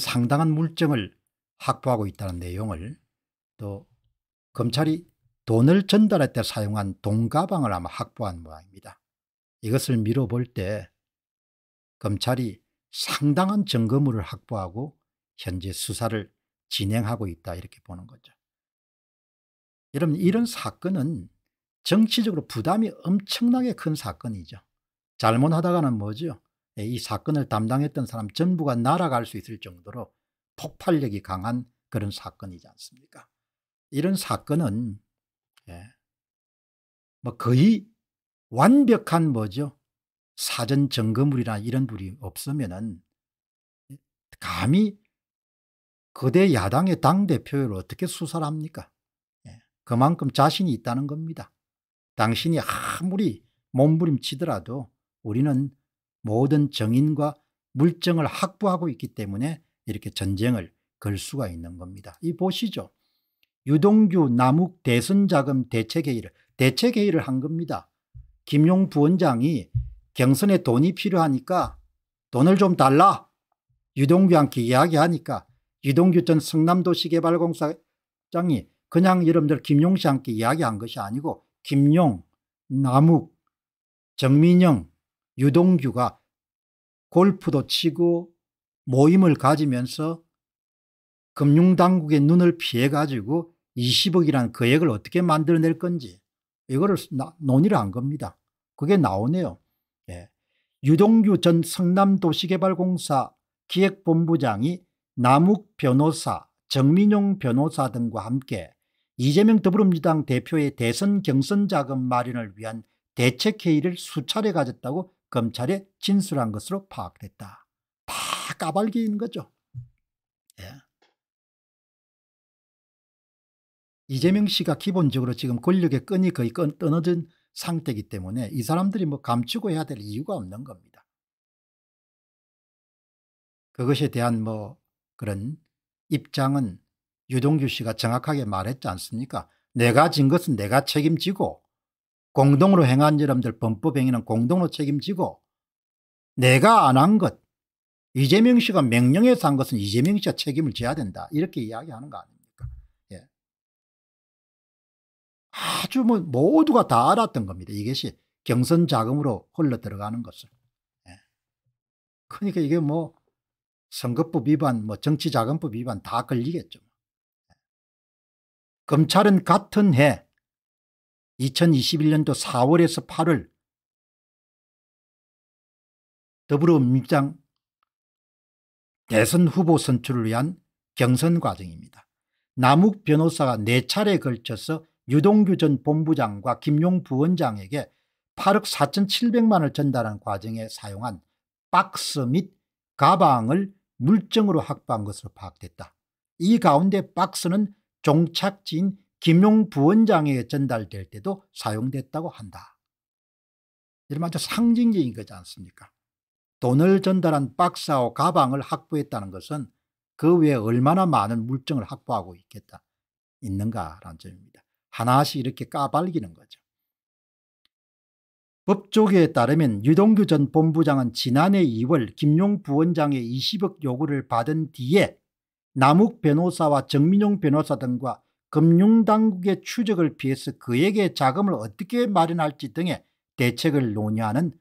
상당한 물증을 확보하고 있다는 내용을 또 검찰이 돈을 전달할 때 사용한 돈가방을 아마 확보한 모양입니다. 이것을 미뤄볼 때 검찰이 상당한 증거물을 확보하고 현재 수사를 진행하고 있다 이렇게 보는 거죠. 여러분 이런 사건은 정치적으로 부담이 엄청나게 큰 사건이죠. 잘못하다가는 뭐죠? 예, 이 사건을 담당했던 사람 전부가 날아갈 수 있을 정도로 폭발력이 강한 그런 사건이지 않습니까? 이런 사건은 예, 뭐 거의 완벽한 뭐죠 사전 점검물이나 이런 불이 없으면은 감히 거대 야당의 당 대표를 어떻게 수사를 합니까? 예, 그만큼 자신이 있다는 겁니다. 당신이 아무리 몸부림치더라도 우리는 모든 정인과 물정을 확보하고 있기 때문에 이렇게 전쟁을 걸 수가 있는 겁니다. 이 보시죠. 유동규 남욱 대선자금 대책회의를 대책회의를 한 겁니다. 김용 부원장이 경선에 돈이 필요하니까 돈을 좀 달라 유동규한테 이야기하니까 유동규 전 성남도시개발공사장이 그냥 여러분들 김용 씨한테 이야기한 것이 아니고 김용, 남욱, 정민영 유동규가 골프도 치고 모임을 가지면서 금융당국의 눈을 피해가지고 20억이라는 거액을 그 어떻게 만들어낼 건지 이거를 논의를 한 겁니다. 그게 나오네요. 예. 유동규 전 성남도시개발공사 기획본부장이 남욱 변호사, 정민용 변호사 등과 함께 이재명 더불어민주당 대표의 대선 경선 자금 마련을 위한 대책회의를 수차례 가졌다고 검찰에 진술한 것으로 파악됐다. 다 까발기인 거죠. 예. 이재명 씨가 기본적으로 지금 권력의 끈이 거의 끈, 떠어진 상태이기 때문에 이 사람들이 뭐 감추고 해야 될 이유가 없는 겁니다. 그것에 대한 뭐 그런 입장은 유동규 씨가 정확하게 말했지 않습니까? 내가 진 것은 내가 책임지고 공동으로 행한 여러분들 범법행위는 공동으로 책임지고 내가 안 한 것, 이재명 씨가 명령해서 한 것은 이재명 씨가 책임을 져야 된다. 이렇게 이야기하는 거 아닙니까? 예. 아주 뭐 모두가 다 알았던 겁니다. 이것이 경선 자금으로 흘러 들어가는 것을. 예. 그러니까 이게 뭐 선거법 위반, 뭐 정치자금법 위반 다 걸리겠죠. 예. 검찰은 같은 해 2021년도 4월에서 8월 더불어민주당 대선 후보 선출을 위한 경선 과정입니다. 남욱 변호사가 4차례에 걸쳐서 유동규 전 본부장과 김용 부원장에게 8억 4,700만을 전달한 과정에 사용한 박스 및 가방을 물증으로 확보한 것으로 파악됐다. 이 가운데 박스는 종착지인 김용 부원장에게 전달될 때도 사용됐다고 한다. 이러면 아주 상징적인 거지 않습니까? 돈을 전달한 박스와 가방을 확보했다는 것은 그 외에 얼마나 많은 물증을 확보하고 있겠다, 있는가라는 점입니다. 하나씩 이렇게 까발기는 거죠. 법조계에 따르면 유동규 전 본부장은 지난해 2월 김용 부원장의 20억 요구를 받은 뒤에 남욱 변호사와 정민용 변호사 등과 금융당국의 추적을 피해서 그에게 자금을 어떻게 마련할지 등의 대책을 논의하는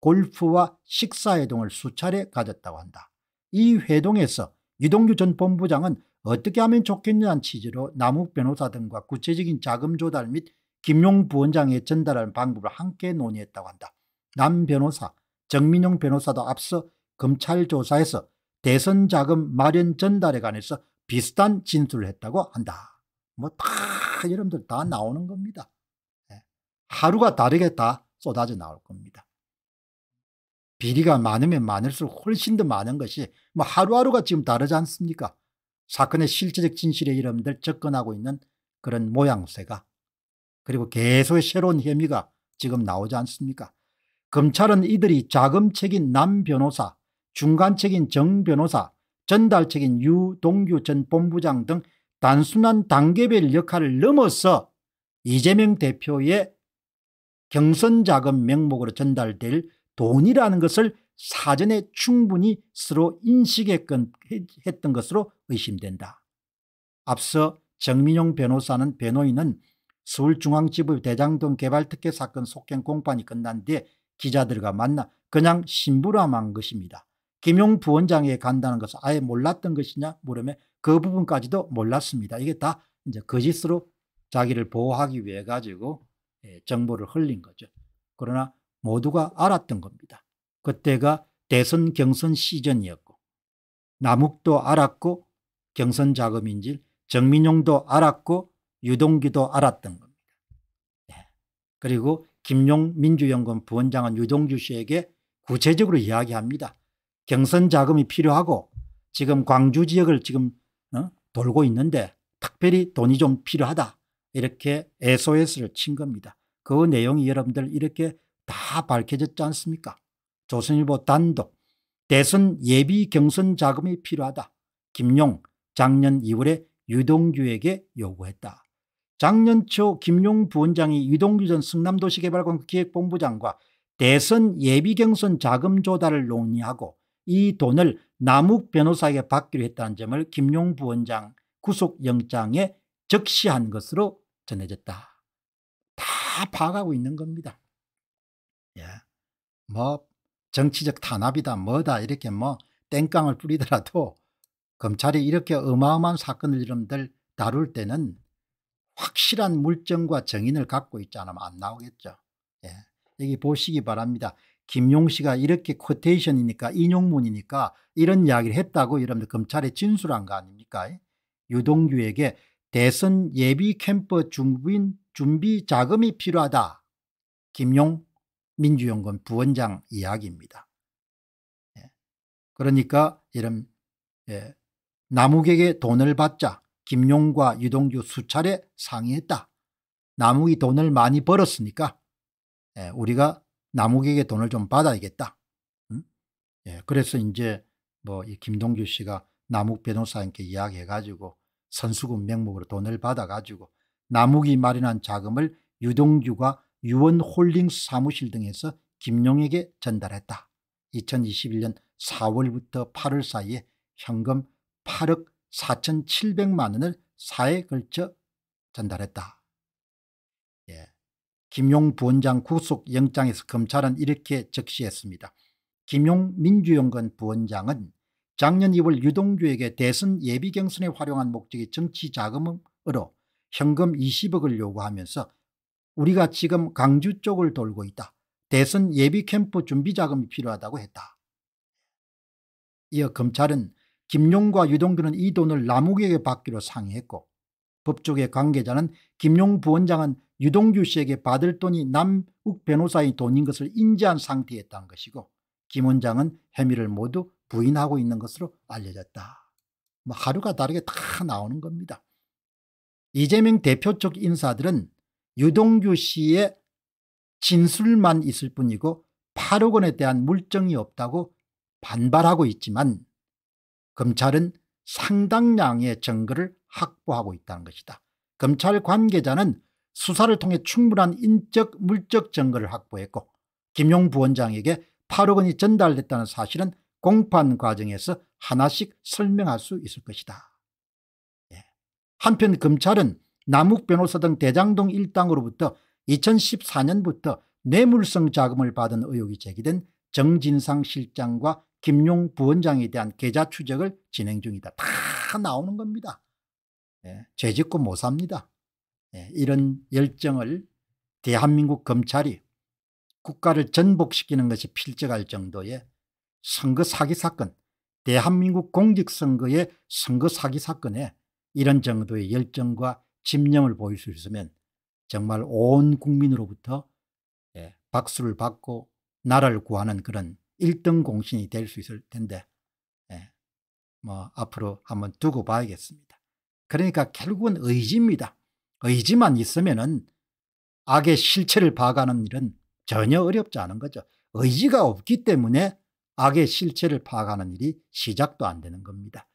골프와 식사회동을 수차례 가졌다고 한다. 이 회동에서 이동규 전 본부장은 어떻게 하면 좋겠냐는 취지로 남욱 변호사 등과 구체적인 자금 조달 및 김용 부원장에 전달하는 방법을 함께 논의했다고 한다. 남 변호사, 정민용 변호사도 앞서 검찰 조사에서 대선 자금 마련 전달에 관해서 비슷한 진술을 했다고 한다. 뭐다 여러분들 다 나오는 겁니다. 예. 하루가 다르게 다 쏟아져 나올 겁니다. 비리가 많으면 많을수록 훨씬 더 많은 것이 뭐 하루하루가 지금 다르지 않습니까? 사건의 실체적 진실에 여러분들 접근하고 있는 그런 모양새가 그리고 계속 새로운 혐의가 지금 나오지 않습니까? 검찰은 이들이 자금책인 남 변호사, 중간책인 정 변호사, 전달책인 유동규 전 본부장 등 단순한 단계별 역할을 넘어서 이재명 대표의 경선 자금 명목으로 전달될 돈이라는 것을 사전에 충분히 스스로 인식했던 것으로 의심된다. 앞서 정민용 변호사는 변호인은 서울중앙지법 대장동 개발특혜 사건 속행 공판이 끝난 뒤에 기자들과 만나 그냥 심부름한 것입니다. 김용 부원장에 간다는 것을 아예 몰랐던 것이냐 물으면 그 부분까지도 몰랐습니다. 이게 다 이제 거짓으로 자기를 보호하기 위해 가지고 예, 정보를 흘린 거죠. 그러나 모두가 알았던 겁니다. 그때가 대선 경선 시즌이었고 남욱도 알았고 경선 자금인지 정민용도 알았고 유동규도 알았던 겁니다. 예. 그리고 김용 민주연금 부원장은 유동규 씨에게 구체적으로 이야기합니다. 경선 자금이 필요하고 지금 광주 지역을 지금 어? 돌고 있는데 특별히 돈이 좀 필요하다 이렇게 SOS를 친 겁니다. 그 내용이 여러분들 이렇게 다 밝혀졌지 않습니까? 조선일보 단독 대선 예비 경선 자금이 필요하다. 김용 작년 2월에 유동규에게 요구했다. 작년 초 김용 부원장이 유동규 전 승남도시개발공사 기획본부장과 대선 예비 경선 자금 조달을 논의하고 이 돈을 남욱 변호사에게 받기로 했다는 점을 김용 부원장 구속영장에 적시한 것으로 전해졌다. 다파악고 있는 겁니다. 예. 뭐 정치적 탄압이다 뭐다 이렇게 뭐 땡깡을 뿌리더라도 검찰이 이렇게 어마어마한 사건을 이름들 다룰 때는 확실한 물증과 정인을 갖고 있지 않으면 안 나오겠죠. 예. 여기 보시기 바랍니다. 김용 씨가 이렇게 코테이션이니까 인용문이니까 이런 이야기를 했다고 여러분들 검찰에 진술한 거 아닙니까? 유동규에게 대선 예비 캠프 준비인 준비 자금이 필요하다. 김용 민주연금 부원장 이야기입니다. 예. 그러니까 이런 예, 남욱에게 돈을 받자 김용과 유동규 수차례 상의했다. 남욱이 돈을 많이 벌었으니까 예, 우리가 남욱에게 돈을 좀 받아야겠다. 응? 예, 그래서 이제 뭐 이 김동규 씨가 남욱 변호사님께 이야기해가지고 선수금 명목으로 돈을 받아가지고 남욱이 마련한 자금을 유동규가 유원홀링 사무실 등에서 김용에게 전달했다. 2021년 4월부터 8월 사이에 현금 8억 4,700만 원을 사에 걸쳐 전달했다. 김용 부원장 구속영장에서 검찰은 이렇게 적시했습니다. 김용 민주연건 부원장은 작년 2월 유동주에게 대선 예비경선에 활용한 목적이 정치자금으로 현금 20억을 요구하면서 우리가 지금 강주 쪽을 돌고 있다. 대선 예비 캠프 준비 자금이 필요하다고 했다. 이어 검찰은 김용과 유동규는 이 돈을 남욱에게 받기로 상의했고 법조계 관계자는 김용 부원장은 유동규 씨에게 받을 돈이 남욱 변호사의 돈인 것을 인지한 상태였다는 것이고 김 원장은 혐의를 모두 부인하고 있는 것으로 알려졌다. 뭐 하루가 다르게 다 나오는 겁니다. 이재명 대표 쪽 인사들은 유동규 씨의 진술만 있을 뿐이고 8억 원에 대한 물증이 없다고 반발하고 있지만 검찰은 상당량의 증거를 확보하고 있다는 것이다. 검찰 관계자는 수사를 통해 충분한 인적 물적 증거를 확보했고 김용 부원장에게 8억 원이 전달됐다는 사실은 공판 과정에서 하나씩 설명할 수 있을 것이다. 예. 한편 검찰은 남욱 변호사 등 대장동 일당으로부터 2014년부터 뇌물성 자금을 받은 의혹이 제기된 정진상 실장과 김용 부원장에 대한 계좌 추적을 진행 중이다. 다 나오는 겁니다. 예. 죄짓고 못 삽니다. 예, 이런 열정을 대한민국 검찰이 국가를 전복시키는 것이 필적할 정도의 선거 사기 사건 대한민국 공직선거의 선거 사기 사건에 이런 정도의 열정과 집념을 보일 수 있으면 정말 온 국민으로부터 예, 박수를 받고 나라를 구하는 그런 1등 공신이 될 수 있을 텐데 예, 뭐 앞으로 한번 두고 봐야겠습니다. 그러니까 결국은 의지입니다. 의지만 있으면은 악의 실체를 파악하는 일은 전혀 어렵지 않은 거죠. 의지가 없기 때문에 악의 실체를 파악하는 일이 시작도 안 되는 겁니다.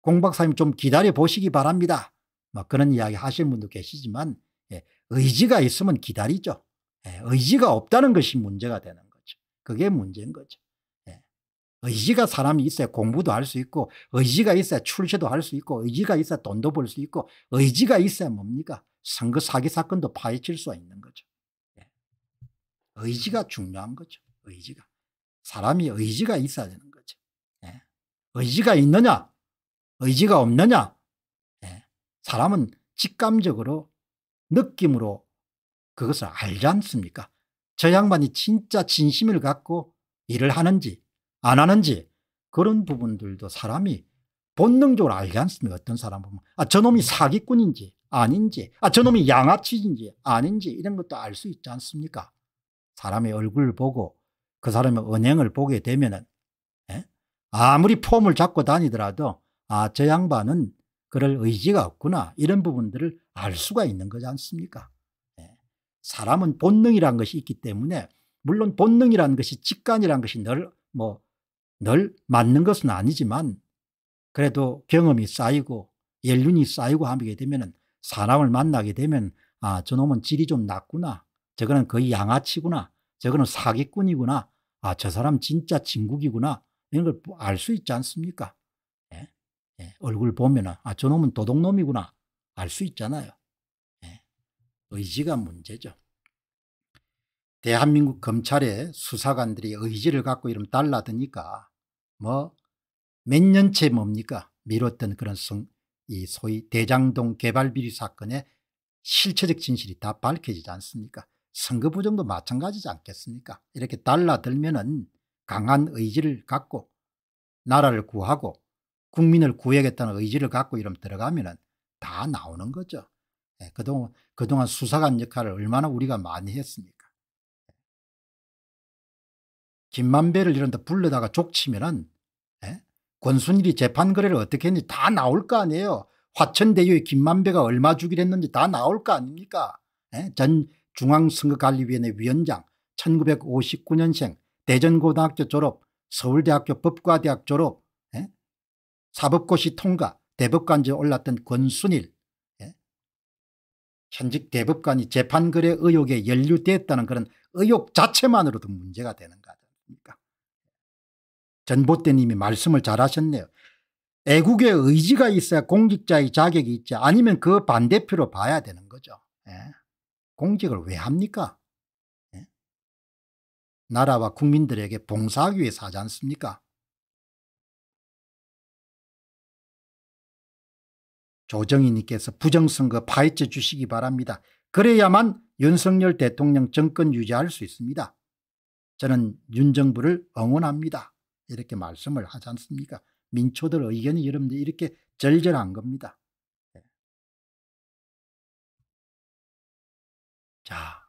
공박사님 좀 기다려 보시기 바랍니다. 막 뭐 그런 이야기 하실 분도 계시지만 예, 의지가 있으면 기다리죠. 예, 의지가 없다는 것이 문제가 되는 거죠. 그게 문제인 거죠. 의지가 사람이 있어야 공부도 할 수 있고 의지가 있어야 출세도 할 수 있고 의지가 있어야 돈도 벌 수 있고 의지가 있어야 뭡니까? 선거 사기 사건도 파헤칠 수가 있는 거죠. 예. 의지가 중요한 거죠. 의지가. 사람이 의지가 있어야 되는 거죠. 예. 의지가 있느냐 의지가 없느냐 예. 사람은 직감적으로 느낌으로 그것을 알지 않습니까? 저 양반이 진짜 진심을 갖고 일을 하는지 안 하는지 그런 부분들도 사람이 본능적으로 알지 않습니까? 어떤 사람 보면. 아, 저놈이 음. 사기꾼인지 아닌지, 아, 저놈이 음. 양아치인지 아닌지 이런 것도 알 수 있지 않습니까? 사람의 얼굴을 보고 그 사람의 언행을 보게 되면은 예? 아무리 폼을 잡고 다니더라도 아, 저 양반은 그럴 의지가 없구나 이런 부분들을 알 수가 있는 거지 않습니까? 에? 예. 사람은 본능이란 것이 있기 때문에 물론 본능이라는 것이 직관이란 것이 늘뭐 늘 맞는 것은 아니지만 그래도 경험이 쌓이고 연륜이 쌓이고 하게 되면 사람을 만나게 되면 아 저놈은 질이 좀 낮구나 저거는 거의 양아치구나 저거는 사기꾼이구나 아 저 사람 진짜 진국이구나 이런 걸 알 수 있지 않습니까 예? 예. 얼굴 보면 아 저놈은 도둑놈이구나 알 수 있잖아요 예. 의지가 문제죠 대한민국 검찰의 수사관들이 의지를 갖고 이름 달라드니까 뭐 몇 년째 뭡니까 미뤘던 그런 성, 이 소위 대장동 개발비리 사건의 실체적 진실이 다 밝혀지지 않습니까 선거 부정도 마찬가지지 않겠습니까 이렇게 달라들면 은 강한 의지를 갖고 나라를 구하고 국민을 구해야겠다는 의지를 갖고 이름 들어가면 은다 나오는 거죠 예, 그동안, 그동안 수사관 역할을 얼마나 우리가 많이 했습니까 김만배를 이런데 불러다가 족치면은 예? 권순일이 재판 거래를 어떻게 했는지 다 나올 거 아니에요. 화천대유의 김만배가 얼마 주기로 했는지 다 나올 거 아닙니까? 예? 전 중앙선거관리위원회 위원장 1959년생 대전고등학교 졸업 서울대학교 법과대학 졸업 예? 사법고시 통과 대법관제 올랐던 권순일 예? 현직 대법관이 재판거래 의혹에 연루됐다는 그런 의혹 자체만으로도 문제가 되는 거다. 않습니까? 전봇대님이 말씀을 잘하셨네요. 애국의 의지가 있어야 공직자의 자격이 있지 아니면 그 반대표로 봐야 되는 거죠. 예. 공직을 왜 합니까? 예. 나라와 국민들에게 봉사하기 위해서 하지 않습니까? 조정희님께서 부정선거 파헤쳐 주시기 바랍니다. 그래야만 윤석열 대통령 정권 유지할 수 있습니다. 저는 윤정부를 응원합니다. 이렇게 말씀을 하지 않습니까? 민초들 의견이 여러분들 이렇게 절절한 겁니다. 예. 자,